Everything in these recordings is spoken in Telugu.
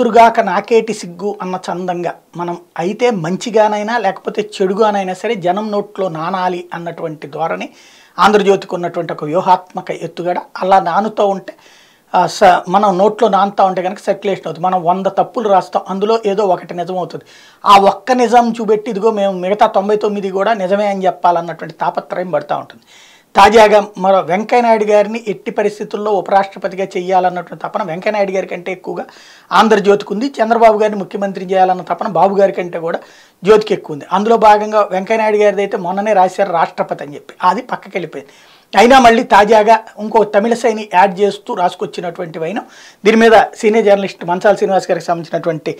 దుర్గాక నాకేటి సిగ్గు అన్న చందంగా మనం అయితే మంచిగానైనా లేకపోతే చెడుగానైనా సరే జనం నోట్లో నానాలి అన్నటువంటి ధోరణి ఆంధ్రజ్యోతికి ఉన్నటువంటి ఒక వ్యూహాత్మక ఎత్తుగడ అలా నానుతూ ఉంటే స మనం నోట్లో నానుతూ ఉంటే కనుక సర్క్యులేషన్ అవుతుంది మనం వంద తప్పులు రాస్తాం అందులో ఏదో ఒకటి నిజం అవుతుంది ఆ ఒక్క నిజం చూపెట్టి ఇదిగో మేము మిగతా తొంభై తొమ్మిది కూడా నిజమే అని చెప్పాలన్నటువంటి తాపత్రయం పడుతూ ఉంటుంది తాజాగా మరో వెంకయ్యనాయుడు గారిని ఎట్టి పరిస్థితుల్లో ఉపరాష్ట్రపతిగా చేయాలన్నటువంటి తపన వెంకయ్యనాయుడు గారి కంటే ఎక్కువగా ఆంధ్రజ్యోతికి ఉంది చంద్రబాబు గారిని ముఖ్యమంత్రి చేయాలన్న తపన బాబు గారి కంటే కూడా జ్యోతికి ఎక్కువ ఉంది అందులో భాగంగా వెంకయ్యనాయుడు గారిది అయితే మొన్ననే రాశారు రాష్ట్రపతి అని చెప్పి అది పక్కకి వెళ్ళిపోయింది అయినా మళ్ళీ తాజాగా ఇంకో తమిళ శైని యాడ్ చేస్తూ రాసుకొచ్చినటువంటి వైనం దీని మీద సీనియర్ జర్నలిస్ట్ మన్సాల్ శ్రీనివాస్ గారికి సంబంధించినటువంటి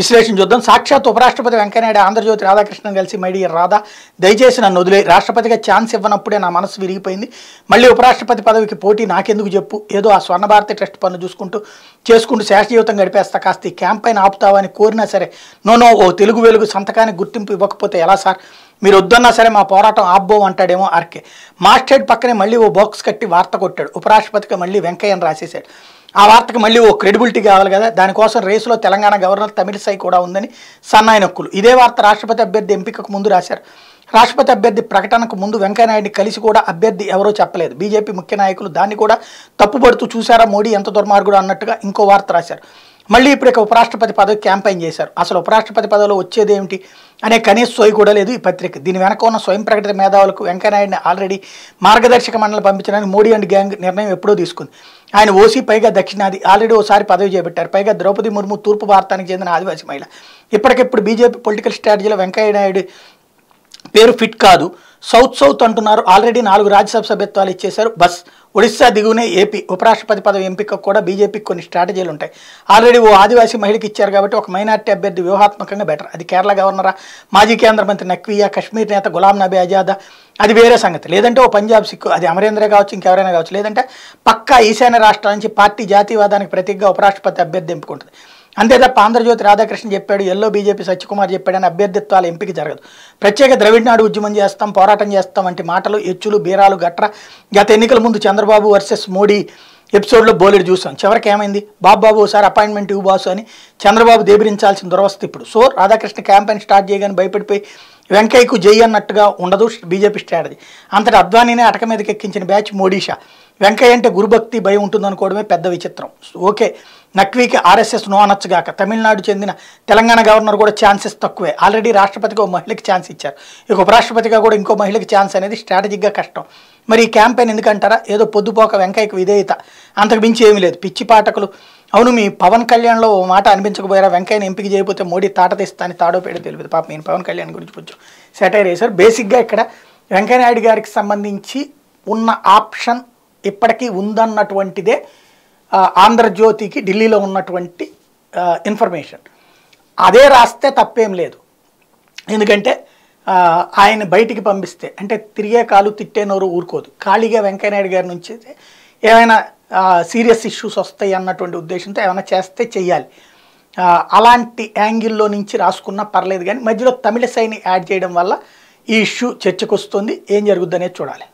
విశ్లేషణ చూద్దాం సాక్షాత్ ఉపరాష్ట్రపతి వెంకయ్యనాయుడు ఆంధ్రజ్యోతి రాధాకృష్ణన్ కలిసి మైడియ రాధా దయచేసి నన్ను వదిలే రాష్ట్రపతిగా ఛాన్స్ ఇవ్వనప్పుడే నా మనసు విరిగిపోయింది మళ్ళీ ఉపరాష్ట్రపతి పదవికి పోటీ నాకెందుకు చెప్పు ఏదో ఆ స్వర్ణభారతి ట్రస్ట్ పన్ను చూసుకుంటూ చేసుకుంటూ శేష జీవితం గడిపేస్తా కాస్త ఈ క్యాంప్ పైన ఆపుతావని కోరినా సరే నోనో ఓ తెలుగు వెలుగు సంతకానికి గుర్తింపు ఇవ్వకపోతే ఎలా సార్ మీరు వద్దన్నా సరే మా పోరాటం ఆబ్బో అంటాడేమో ఆర్కే మాస్టేడ్ పక్కనే మళ్ళీ ఓ బాక్స్ కట్టి వార్త కొట్టాడు ఉపరాష్ట్రపతికి మళ్ళీ వెంకయ్యని రాసేశాడు ఆ వార్తకు మళ్ళీ ఓ క్రెడిబిలిటీ కావాలి కదా దానికోసం రేసులో తెలంగాణ గవర్నర్ తమిళసై కూడా ఉందని సన్నాయి నొక్కులు ఇదే వార్త రాష్ట్రపతి అభ్యర్థి ఎంపికకు ముందు రాశారు రాష్ట్రపతి అభ్యర్థి ప్రకటనకు ముందు వెంకయ్యనాయుడిని కలిసి కూడా అభ్యర్థి ఎవరో చెప్పలేదు బీజేపీ ముఖ్య నాయకులు దాన్ని కూడా తప్పుపడుతూ చూశారా మోడీ ఎంత దుర్మార్గుడు అన్నట్టుగా ఇంకో వార్త రాశారు మళ్ళీ ఇప్పుడు ఇక ఉపరాష్ట్రపతి పదవి క్యాంపెయిన్ చేశారు అసలు ఉపరాష్ట్రపతి పదవిలో వచ్చేది ఏమిటి అనే కనీస సోయి కూడా లేదు ఈ పత్రిక దీని వెనక ఉన్న స్వయం ప్రకటిత మేధావులకు వెంకయ్యనాయుడిని ఆల్రెడీ మార్గదర్శక మండలి పంపించడానికి మోడీ అండ్ గ్యాంగ్ నిర్ణయం ఎప్పుడో తీసుకుంది ఆయన ఓసీ పైగా దక్షిణాది ఆల్రెడీ ఓసారి పదవి చేపట్టారు పైగా ద్రౌపది ముర్ము తూర్పు భారతానికి చెందిన ఆదివాసీ మహిళ ఇప్పటికిప్పుడు బీజేపీ పొలిటికల్ స్ట్రాటజీలో వెంకయ్యనాయుడు పేరు ఫిట్ కాదు సౌత్ సౌత్ అంటున్నారు ఆల్రెడీ నాలుగు రాజ్యసభ సభ్యత్వాలు ఇచ్చేశారు బస్ ఒడిశా దిగునే ఏపీ ఉపరాష్ట్రపతి పదవి ఎంపిక కూడా బీజేపీకి కొన్ని స్ట్రాటజీలు ఉంటాయి ఆల్రెడీ ఓ ఆదివాసీ మహిళకి ఇచ్చారు కాబట్టి ఒక మైనార్టీ అభ్యర్థి వ్యూహాత్మకంగా బెటర్ అది కేరళ గవర్నరా మాజీ కేంద్ర మంత్రి నక్వియా కశ్మీర్ నేత గులాం నబీ ఆజాదా అది వేరే సంగతి లేదంటే ఓ పంజాబ్ సిక్కు అది అమరేంద్ర కావచ్చు ఇంకెవరైనా కావచ్చు లేదంటే పక్కా ఈశాన్య రాష్ట్రాల నుంచి పార్టీ జాతీయవాదానికి ప్రతీగా ఉపరాష్ట్రపతి అభ్యర్థి ఎంపుకుంటుంది అంతే తప్ప ఆంధ్రజ్యోతి రాధాకృష్ణ చెప్పాడు ఎల్లో బీజేపీ సత్యకుమార్ చెప్పాడని అభ్యర్థిత్వాలు ఎంపిక జరగదు ప్రత్యేక ద్రవిడ్నాడు ఉద్యమం చేస్తాం పోరాటం చేస్తాం వంటి మాటలు ఎచ్చులు బీరాలు గట్ర గత ఎన్నికల ముందు చంద్రబాబు వర్సెస్ మోడీ ఎపిసోడ్లో బోలెడు చూసాం చివరికి ఏమైంది బాబాబు ఒకసారి అపాయింట్మెంట్ ఇవ్వు బాసు అని చంద్రబాబు దేబరించాల్సిన దురవస్థ ఇప్పుడు సో రాధాకృష్ణ క్యాంపెయిన్ స్టార్ట్ చేయగానే భయపడిపోయి వెంకయ్యకు జై అన్నట్టుగా ఉండదు బీజేపీ స్ట్రాటజీ అంతటి అద్వానీనే అటక మీదకి ఎక్కించిన బ్యాచ్ మోడీషా వెంకయ్య అంటే గురుభక్తి భయం ఉంటుందనుకోవడమే పెద్ద విచిత్రం ఓకే నక్వీకి ఆర్ఎస్ఎస్ నో అనొచ్చుగాక తమిళనాడు చెందిన తెలంగాణ గవర్నర్ కూడా ఛాన్సెస్ తక్కువే ఆల్రెడీ రాష్ట్రపతిగా ఓ మహిళకి ఛాన్స్ ఇచ్చారు ఇక ఉపరాష్ట్రపతిగా కూడా ఇంకో మహిళకి ఛాన్స్ అనేది స్ట్రాటజిక్గా కష్టం మరి ఈ క్యాంపెయిన్ ఎందుకంటారా ఏదో పొద్దుపోక వెంకయ్యకు విధేయత అంతకు మించి ఏమీ లేదు పిచ్చి పాటకులు అవును మీ పవన్ కళ్యాణ్లో ఓ మాట అనిపించకపోయారా వెంకయ్యని ఎంపిక చేయకపోతే మోడీ తాట తీస్తాని తాడో తెలియదు పాప నేను పవన్ కళ్యాణ్ గురించి కొంచెం సెటైర్ వేశారు బేసిక్గా ఇక్కడ వెంకయ్యనాయుడు గారికి సంబంధించి ఉన్న ఆప్షన్ ఇప్పటికీ ఉందన్నటువంటిదే ఆంధ్రజ్యోతికి ఢిల్లీలో ఉన్నటువంటి ఇన్ఫర్మేషన్ అదే రాస్తే తప్పేం లేదు ఎందుకంటే ఆయన బయటికి పంపిస్తే అంటే తిరిగే కాలు తిట్టే నోరు ఊరుకోదు ఖాళీగా వెంకయ్యనాయుడు గారి నుంచి ఏమైనా సీరియస్ ఇష్యూస్ వస్తాయి అన్నటువంటి ఉద్దేశంతో ఏమైనా చేస్తే చెయ్యాలి అలాంటి యాంగిల్లో నుంచి రాసుకున్నా పర్లేదు కానీ మధ్యలో తమిళ సైని యాడ్ చేయడం వల్ల ఈ ఇష్యూ చర్చకు వస్తుంది ఏం జరుగుద్దనేది చూడాలి